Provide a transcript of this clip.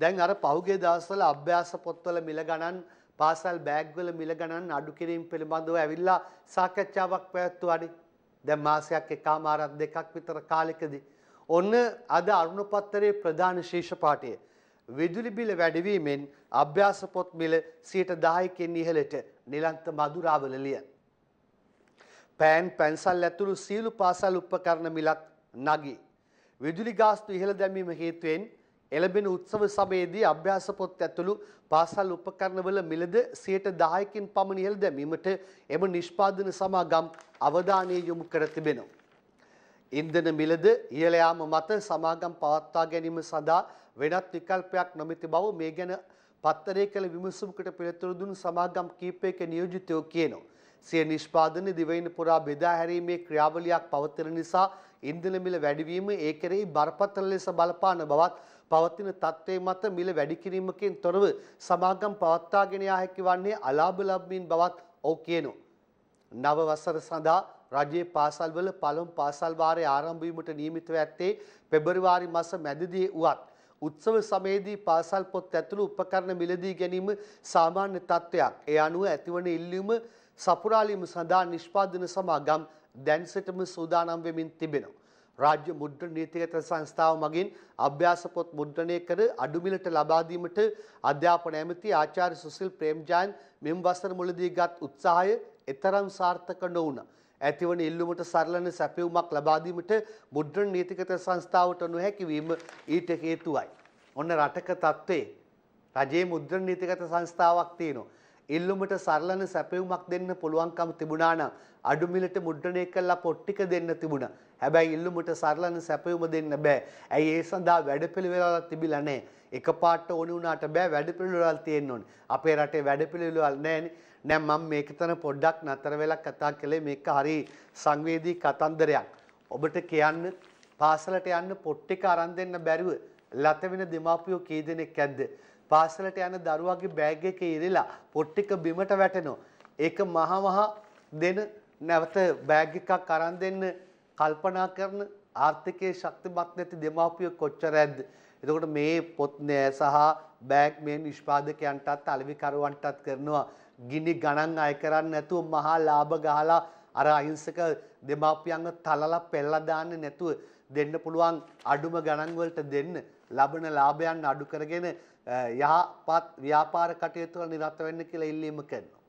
දැන් අර පහුගිය දවස්වල අභ්‍යාස පොත්වල මිල ගණන් පාසල් බෑග්වල මිල ගණන් අඩු කිරීම පිළිබඳව ඇවිල්ලා සාකච්ඡාවක් පැවැත්වුවානේ. දැන් මාසයක් එකමාරක් දෙකක් විතර කාලෙකදී ඔන්න අද අරුණ පත්තරේ ප්‍රධාන ශීර්ෂ පාඨය විදුලි බිල වැඩිවීමෙන් අභ්‍යාස පොත් මිල 10%කින් ඉහළට නිලන්ත මధుරාවල ලියන. පෑන් පැන්සල් ඇතුළු සියලු පාසල් උපකරණ මිලක් නගී. විදුලි ගාස්තු ඉහළ දැමීම හේතුවෙන් එළඹෙන උත්සව සමයේදී අභ්‍යාස පොත් ඇතුළු පාසල් උපකරණවල මිලද 10%කින් පමණ ඉහළ දැමීමට එම නිෂ්පාදන සමාගම් අවධානය යොමු කර තිබෙනවා. ඉන්ධන මිලද ඉහළ යාම මත සමාගම් පවත්වා ගැනීම සඳහා වෙනත් විකල්පයක් නොමැති බව මේ ගැන පත්තරේ කළ විමසුමකට පිළිතුරු දුන් සමාගම් කීපයක නියෝජිතයෝ කියනවා. සිය නිෂ්පාදන දිවයින පුරා බෙදා හැරීමේ ක්‍රියාවලියක් පවත්වන නිසා ඉන්ධන මිල වැඩිවීම ඒ කෙරෙහි බරපතල ලෙස බලපාන බවත් පවතින තත්ත්වයේ මත මිල වැඩි කිරීමකින් තොරව සමාගම් පවත්වාගෙන යා හැකි වන්නේ අලාභ ලබමින් බවත් ඔහු කියනවා. නව වසර සඳහා රජයේ පාසල්වල පළමු පාසල් වාරය ආරම්භ වීමට නියමිතව ඇත්තේ පෙබරවාරි මාස මැදදී වුවත් උත්සව සමයේදී පාසල් පොත් ඇතුළු උපකරණ මිලදී ගැනීම සාමාන්‍ය තත්ත්වයක්. ඒ අනුව ඇතිවන ඉල්ලීම සපුරාලීම සඳහා නිෂ්පාදන සමාගම් දැන් සිටම සූදානම් වෙමින් තිබෙනවා. රාජ්‍ය මුද්‍රණ නීතිගත සංස්ථාව මගින් අභ්‍යාස පොත් මුද්‍රණය කර අඩු මිලට ලබා දීමට අධ්‍යාපන ඇමති ආචාර්ය සුසිල් ප්‍රේම්ජයන් මෙම වසර මුලදී ගත් උත්සාහය එතරම් සාර්ථක නොවුණා. ඇතිවන ඉල්ලුමට සරලන සැපයුමක් ලබා දීමට මුද්‍රණ නීතිගත සංස්ථාවට නොහැකි වීම ඊට හේතුවයි. ඔන්න රටක තත්ත්වේ රජයේ මුද්‍රණ නීතිගත සංස්ථාවක් තියෙනවා. ඉල්ලුමට සරලන සැපයුමක් දෙන්න පුළුවන්කම තිබුණා නම් අඩු මිලට මුද්‍රණය කළා පොට්ටික දෙන්න තිබුණා. හැබැයි ඉල්ලුමට සරලන සැපයුම දෙන්න බෑ. ඇයි ඒ සඳහා වැඩපිළිවෙලක් තිබිලා නැහැ. එකපාරට ඕනි වුණාට බෑ වැඩපිළිවෙලක් තියෙන්න ඕනේ. අපේ රටේ වැඩපිළිවෙලක් නැහැනේ. දැන් මම මේක තන පොඩ්ඩක් නතර වෙලා කතා කළේ මේක හරි සංවේදී කතන්දරයක්. ඔබට කියන්න පාසලට යන්න පොට්ටික අරන් දෙන්න බැරිව ලත වෙන දෙමාපියෝ කී දෙනෙක් ඇද්ද? පාසලට යන දරුවාගේ බෑග් එකේ ඉරිලා පොට්ටික බිමට වැටෙනවා. ඒක මහා මහා දෙන නැවත බෑග් එකක් අරන් දෙන්න කල්පනා කරන ආර්ථිකයේ ශක්තිමත් නැති දෙමාපිය කොච්චර ඇද්ද? එතකොට මේ පොත් සහ බෑග් මේ නිෂ්පාදකයන්ටත් අලෙවිකරුවන්ටත් කරනවා ගිනි ගණන් අය කරන්නේ නැතුව මහා ලාභ ගහලා අර අහිංසක දෙමාපියන්ව තලලා පෙළලා දාන්නේ නැතුව දෙන්න පුළුවන් අඩුම ගණන් වලට දෙන්න ලබන ලාභයන් අඩු කරගෙන යහපත් ව්‍යාපාර කටයුතු වල නිරත වෙන්න කියලා ඉල්ලීම කරනවා.